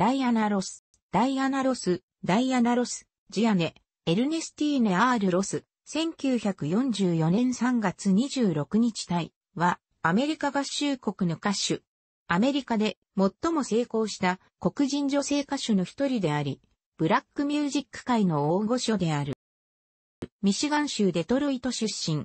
ダイアナ・ロス、ダイアナ・ロス、ダイアナ・ロス、ジアネ、エルネスティーネ・アール・ロス、1944年3月26日隊は、アメリカ合衆国の歌手。アメリカで最も成功した黒人女性歌手の一人であり、ブラックミュージック界の大御所である。ミシガン州デトロイト出身。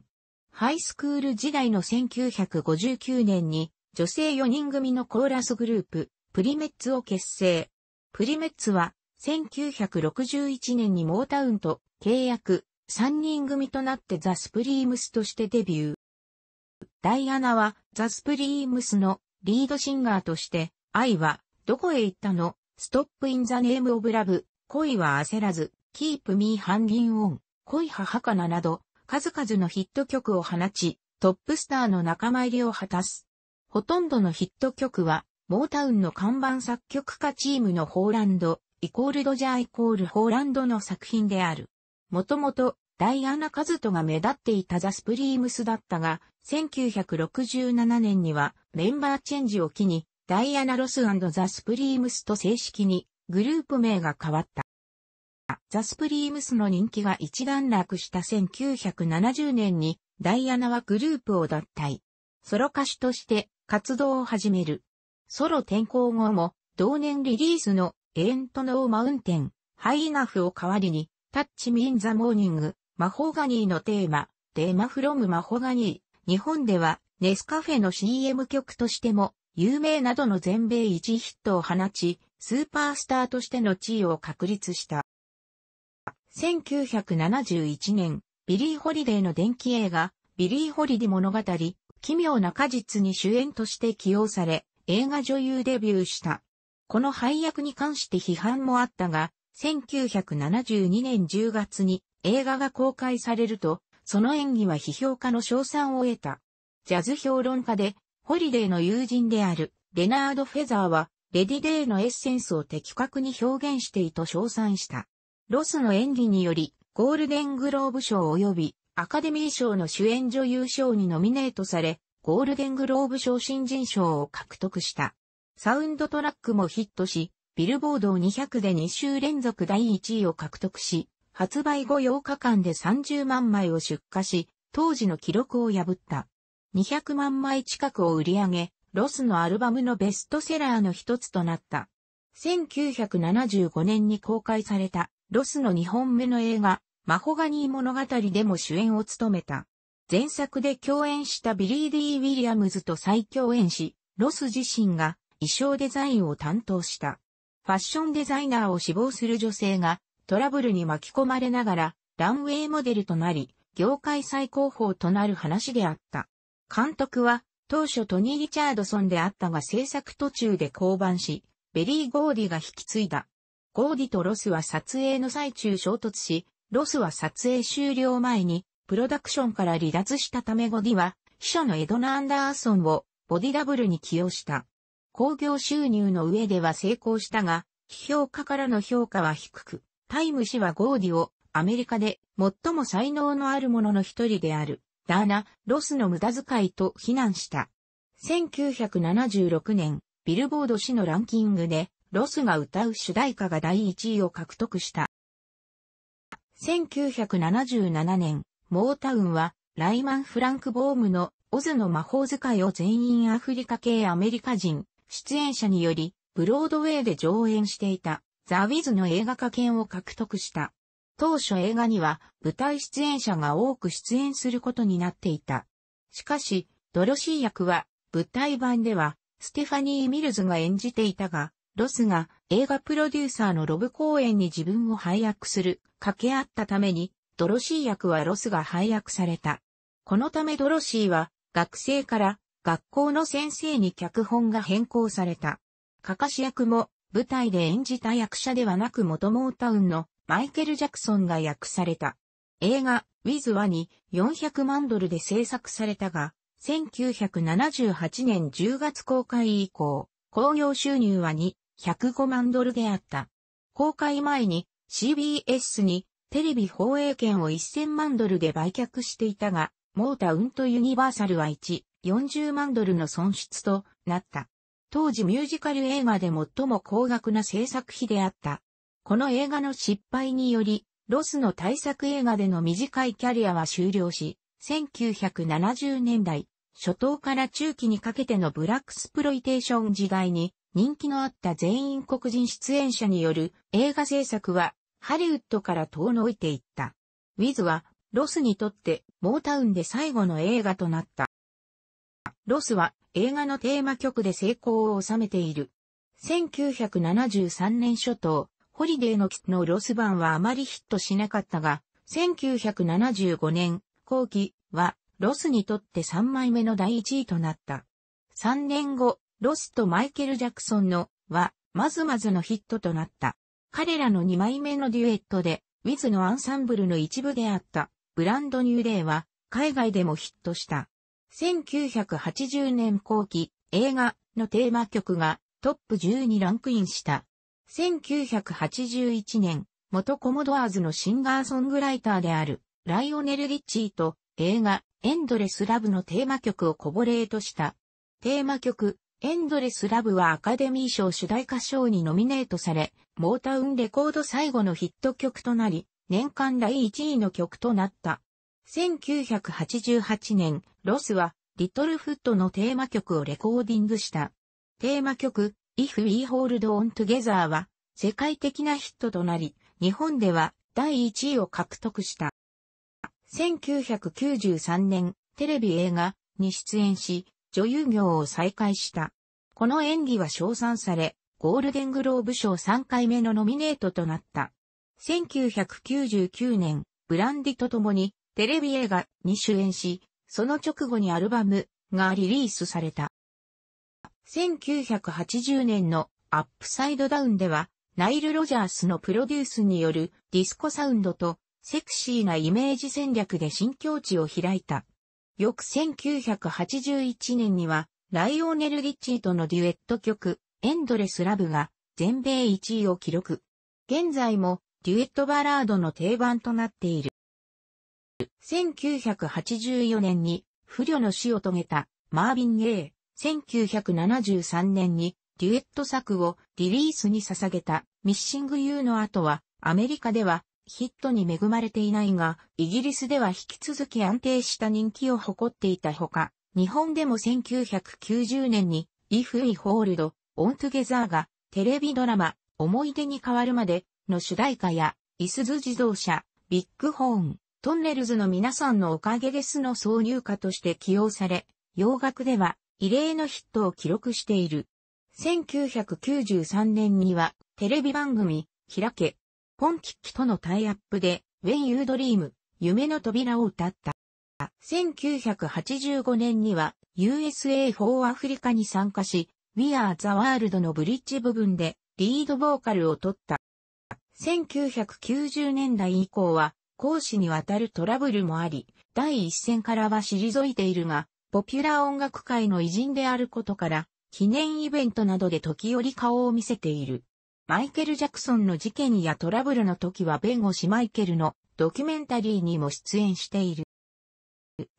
ハイスクール時代の1959年に女性4人組のコーラスグループ、プリメッツを結成。プリメッツは、1961年にモータウンと契約、3人組となってザ・スプリームスとしてデビュー。ダイアナはザ・スプリームスのリードシンガーとして、愛はどこへ行ったのストップインザネームオブラブ、恋は焦らず、キープミーハンギンオン、恋母かななど、数々のヒット曲を放ち、トップスターの仲間入りを果たす。ほとんどのヒット曲はモータウンの看板作曲家チームのホーランド、イコールドジャーイコールホーランドの作品である。もともと、ダイアナ・カズトが目立っていたザ・スプリームスだったが、1967年にはメンバーチェンジを機に、ダイアナ・ロスザ・スプリームスと正式にグループ名が変わった。ザ・スプリームスの人気が一段落した1970年に、ダイアナはグループを脱退。ソロ歌手として活動を始める。ソロ転向後も、同年リリースのエントノーマウンテン、ハイナフを代わりに、タッチミンザモーニング、マホガニーのテーマ、テーマフロムマホガニー。日本では、ネスカフェの CM 曲としても、有名などの全米1ヒットを放ち、スーパースターとしての地位を確立した。1971年、ビリー・ホリデーの電気映画、ビリー・ホリディ物語、奇妙な果実に主演として起用され、映画女優デビューした。この配役に関して批判もあったが、1972年10月に映画が公開されると、その演技は批評家の賞賛を得た。ジャズ評論家で、ホリデーの友人である、レナード・フェザーは、レディデーのエッセンスを的確に表現していと称賛した。ロスの演技により、ゴールデングローブ賞及び、アカデミー賞の主演女優賞にノミネートされ、ゴールデングローブ賞新人賞を獲得した。サウンドトラックもヒットし、ビルボード200で2週連続第1位を獲得し、発売後8日間で30万枚を出荷し、当時の記録を破った。200万枚近くを売り上げ、ロスのアルバムのベストセラーの一つとなった。1975年に公開された、ロスの2本目の映画、マホガニー物語でも主演を務めた。前作で共演したビリー・ディー・ウィリアムズと再共演し、ロス自身が衣装デザインを担当した。ファッションデザイナーを志望する女性がトラブルに巻き込まれながらランウェイモデルとなり、業界最高峰となる話であった。監督は当初トニー・リチャードソンであったが制作途中で降板し、ベリー・ゴーディが引き継いだ。ゴーディとロスは撮影の最中衝突し、ロスは撮影終了前にプロダクションから離脱したためゴディは、秘書のエドナ・アンダーソンをボディダブルに起用した。興行収入の上では成功したが、批評家からの評価は低く、タイム氏はゴーディをアメリカで最も才能のある者の一人である、ダーナ・ロスの無駄遣いと非難した。1976年、ビルボード氏のランキングで、ロスが歌う主題歌が第1位を獲得した。1977年、モータウンは、ライマン・フランク・ボームのオズの魔法使いを全員アフリカ系アメリカ人、出演者により、ブロードウェイで上演していた、ザ・ウィズの映画化権を獲得した。当初映画には舞台出演者が多く出演することになっていた。しかし、ドロシー役は舞台版ではステファニー・ミルズが演じていたが、ロスが映画プロデューサーのロブ公演に自分を配役する掛け合ったためにドロシー役はロスが配役された。このためドロシーは学生から学校の先生に脚本が変更された。カカシ役も舞台で演じた役者ではなく元モータウンのマイケル・ジャクソンが役された。映画、ウィズ・ワに400万ドルで制作されたが、1978年10月公開以降、興行収入は2、105万ドルであった。公開前に CBS にテレビ放映権を1000万ドルで売却していたが、モータウンとユニバーサルは1、40万ドルの損失となった。当時ミュージカル映画で最も高額な制作費であった。この映画の失敗により、ロスの対策映画での短いキャリアは終了し、1970年代、初頭から中期にかけてのブラックスプロイテーション時代に人気のあった全員黒人出演者による映画制作はハリウッドから遠のいていった。ウィズは、ロスにとって、モータウンで最後の映画となった。ロスは、映画のテーマ曲で成功を収めている。1973年初頭、ホリデーのキのロス版はあまりヒットしなかったが、1975年後期はロスにとって3枚目の第1位となった。3年後、ロスとマイケル・ジャクソンのはまずまずのヒットとなった。彼らの2枚目のデュエットで、ウィズのアンサンブルの一部であった、ブランドニューデイは、海外でもヒットした。1980年後期、映画のテーマ曲がトップ10にランクインした。1981年、元コモドアーズのシンガーソングライターである、ライオネル・リッチーと映画、エンドレス・ラブのテーマ曲をコボレーとした。テーマ曲、エンドレスラブはアカデミー賞主題歌賞にノミネートされ、モータウンレコード最後のヒット曲となり、年間第1位の曲となった。1988年、ロスは、リトルフットのテーマ曲をレコーディングした。テーマ曲、If We Hold On Together は、世界的なヒットとなり、日本では第1位を獲得した。1993年、テレビ映画に出演し、女優業を再開した。この演技は称賛され、ゴールデングローブ賞3回目のノミネートとなった。1999年、ブランディと共にテレビ映画に主演し、その直後にアルバムがリリースされた。1980年のアップサイドダウンでは、ナイル・ロジャースのプロデュースによるディスコサウンドとセクシーなイメージ戦略で新境地を開いた。翌1981年にはライオネル・リッチーとのデュエット曲、エンドレス・ラブが全米1位を記録。現在もデュエットバラードの定番となっている。1984年に不慮の死を遂げたマービン・ゲイ。1973年にデュエット作をリリースに捧げたミッシング・ユーの後はアメリカではヒットに恵まれていないが、イギリスでは引き続き安定した人気を誇っていたほか、日本でも1990年に If We Hold On Together がテレビドラマ思い出に変わるまでの主題歌やイスズ自動車、ビッグホーン、トンネルズの皆さんのおかげですの挿入歌として起用され、洋楽では異例のヒットを記録している。1993年にはテレビ番組、開け、ポンキッキとのタイアップで、When You Dream、夢の扉を歌った。1985年には USA for アフリカに参加し、We Are the World のブリッジ部分でリードボーカルを取った。1990年代以降は講師にわたるトラブルもあり、第一線からは退いているが、ポピュラー音楽界の偉人であることから、記念イベントなどで時折顔を見せている。マイケル・ジャクソンの事件やトラブルの時は弁護士マイケルのドキュメンタリーにも出演している。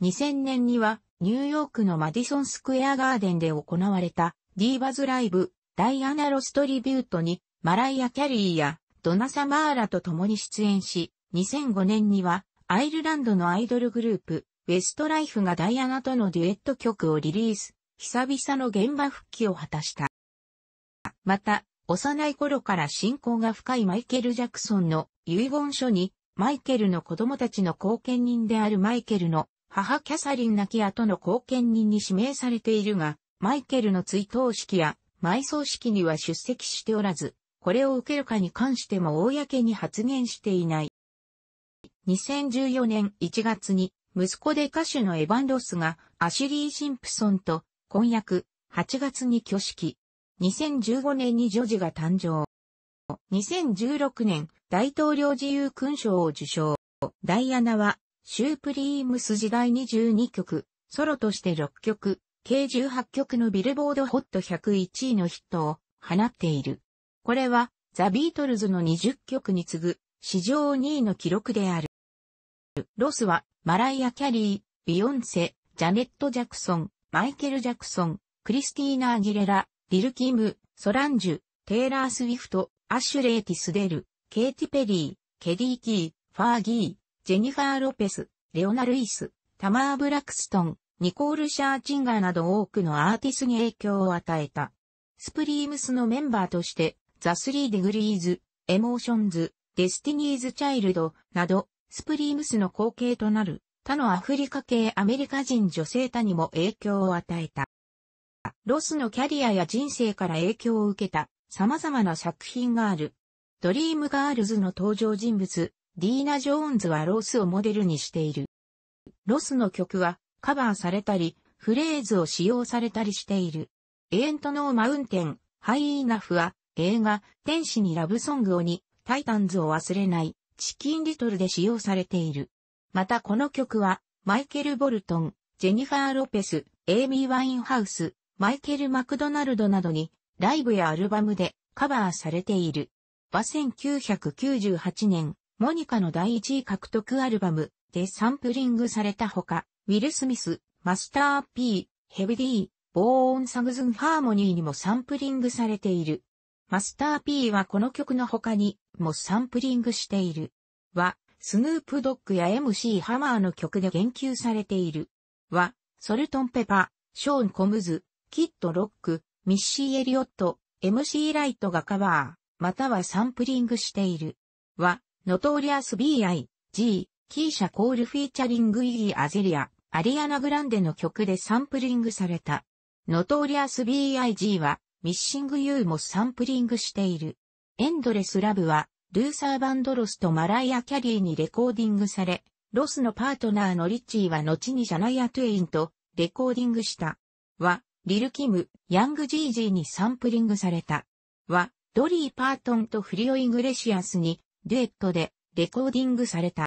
2000年にはニューヨークのマディソンスクエアガーデンで行われたディーバズライブダイアナロストリビュートにマライア・キャリーやドナ・サマーラと共に出演し、2005年にはアイルランドのアイドルグループウェストライフがダイアナとのデュエット曲をリリース、久々の現場復帰を果たした。また、幼い頃から親交が深いマイケル・ジャクソンの遺言書にマイケルの子供たちの貢献人であるマイケルの母キャサリン亡き後の後見人に指名されているが、マイケルの追悼式や埋葬式には出席しておらず、これを受けるかに関しても公に発言していない。2014年1月に、息子で歌手のエヴァン・ロスがアシュリー・シンプソンと婚約、8月に挙式。2015年に女児が誕生。2016年、大統領自由勲章を受章。ダイアナはシュープリームス時代22曲、ソロとして6曲、計18曲のビルボードホット101位のヒットを放っている。これはザ・ビートルズの20曲に次ぐ史上2位の記録である。ロスはマライア・キャリー、ビヨンセ、ジャネット・ジャクソン、マイケル・ジャクソン、クリスティーナ・アギレラ、リル・キム、ソランジュ、テイラー・スウィフト、アシュレイ・ティスデル、ケイティ・ペリー、ケデー・キー、ファーギー、ジェニファー・ロペス、レオナ・ルイス、タマー・ブラクストン、ニコール・シャーチンガーなど多くのアーティスに影響を与えた。スプリームスのメンバーとして、ザ・スリー・デグリーズ、エモーションズ、デスティニーズ・チャイルドなど、スプリームスの後継となる他のアフリカ系アメリカ人女性他にも影響を与えた。ロスのキャリアや人生から影響を受けた様々な作品がある。ドリームガールズの登場人物、ディーナ・ジョーンズはロスをモデルにしている。ロスの曲はカバーされたり、フレーズを使用されたりしている。エント・ノー・マウンテン、ハイ・イーナフは映画、天使にラブソングをに、タイタンズを忘れない、チキン・リトルで使用されている。またこの曲は、マイケル・ボルトン、ジェニファー・ロペス、エイミー・ワインハウス、マイケル・マクドナルドなどに、ライブやアルバムでカバーされている。は1998年、モニカの第1位獲得アルバムでサンプリングされたほか、ウィル・スミス、マスター・ P、ヘビディ、ー、ボーオン・サグズン・ハーモニーにもサンプリングされている。マスター・ P はこの曲の他にもサンプリングしている。は、スヌープ・ドッグや MC ハマーの曲で言及されている。は、ソルトン・ペパ、ショーン・コムズ、キッド・ロック、ミッシー・エリオット、MC ライトがカバー、またはサンプリングしている。は、ノトーリアス B.I.G. キーシャコールフィーチャリングイギーアゼリア、アリアナグランデの曲でサンプリングされた。ノトーリアス B.I.G. は、ミッシング・ユーもサンプリングしている。エンドレス・ラブは、ルーサー・バンドロスとマライア・キャリーにレコーディングされ、ロスのパートナーのリッチーは後にシャナイア・トゥエインとレコーディングした。は、リル・キム、ヤング・ジージーにサンプリングされた。は、ドリー・パートンとフリオ・イグレシアスにデュエットでレコーディングされた。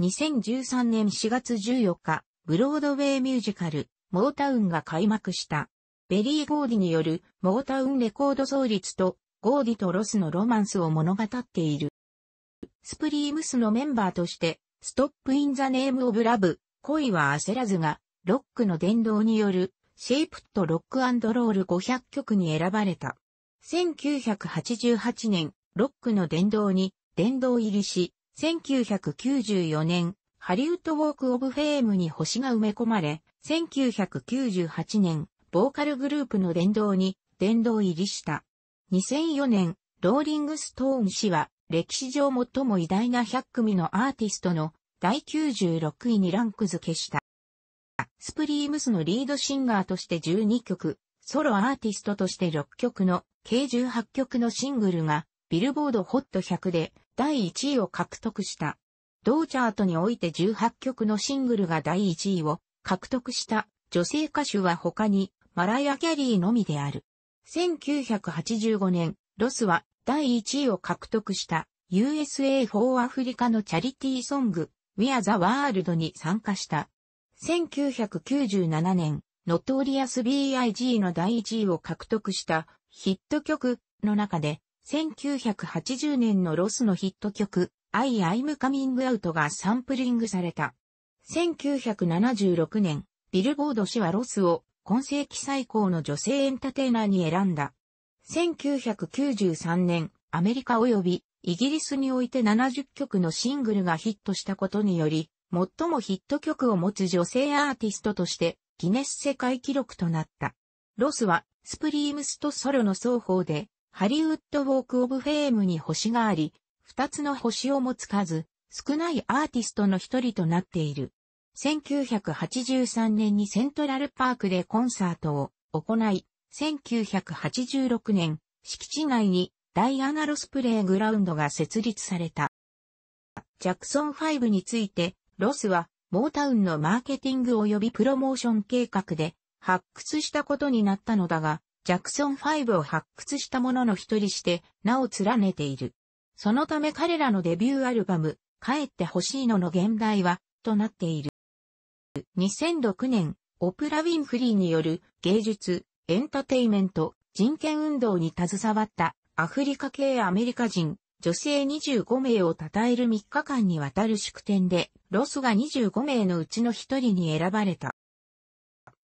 2013年4月14日、ブロードウェイミュージカル、モータウンが開幕した。ベリー・ゴーディによるモータウンレコード創立とゴーディとロスのロマンスを物語っている。スプリームスのメンバーとして、ストップ・イン・ザ・ネーム・オブ・ラブ、恋は焦らずが、ロックの伝道による、シェイプとロックロール500曲に選ばれた。1988年、ロックの殿堂に殿堂入りし、1994年、ハリウッドウォークオブフェームに星が埋め込まれ、1998年、ボーカルグループの殿堂に殿堂入りした。2004年、ローリングストーン氏は、歴史上最も偉大な100組のアーティストの第96位にランク付けした。スプリームスのリードシンガーとして12曲、ソロアーティストとして6曲の計18曲のシングルがビルボードホット100で第1位を獲得した。同チャートにおいて18曲のシングルが第1位を獲得した女性歌手は他にマライア・キャリーのみである。1985年、ロスは第1位を獲得した USA for アフリカのチャリティーソング We are the World に参加した。1997年、ノトリアス B.I.G. の第1位を獲得したヒット曲の中で1980年のロスのヒット曲、I I'm Coming Out がサンプリングされた。1976年、ビルボード氏はロスを今世紀最高の女性エンターテイナーに選んだ。1993年、アメリカ及びイギリスにおいて70曲のシングルがヒットしたことにより、最もヒット曲を持つ女性アーティストとして、ギネス世界記録となった。ロスは、スプリームスとソロの双方で、ハリウッドウォークオブフェームに星があり、二つの星を持つ数、少ないアーティストの一人となっている。1983年にセントラルパークでコンサートを行い、1986年、敷地内にダイアナ・ロスプレイグラウンドが設立された。ジャクソン5について、ロスは、モータウンのマーケティング及びプロモーション計画で発掘したことになったのだが、ジャクソン5を発掘した者の一人して名を連ねている。そのため彼らのデビューアルバム、帰ってほしいのの現代は、となっている。2006年、オプラ・ウィンフリーによる芸術、エンターテイメント、人権運動に携わったアフリカ系アメリカ人、女性25名を称える3日間にわたる祝典で、ロスが25名のうちの1人に選ばれた。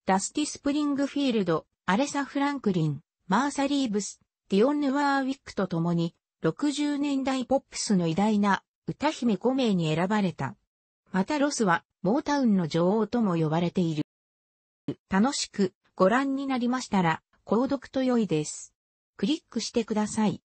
ダスティ・スプリングフィールド、アレサ・フランクリン、マーサリーブス、ディオン・ヌワーウィックと共に、60年代ポップスの偉大な歌姫5名に選ばれた。またロスは、モータウンの女王とも呼ばれている。楽しくご覧になりましたら、購読と良いです。クリックしてください。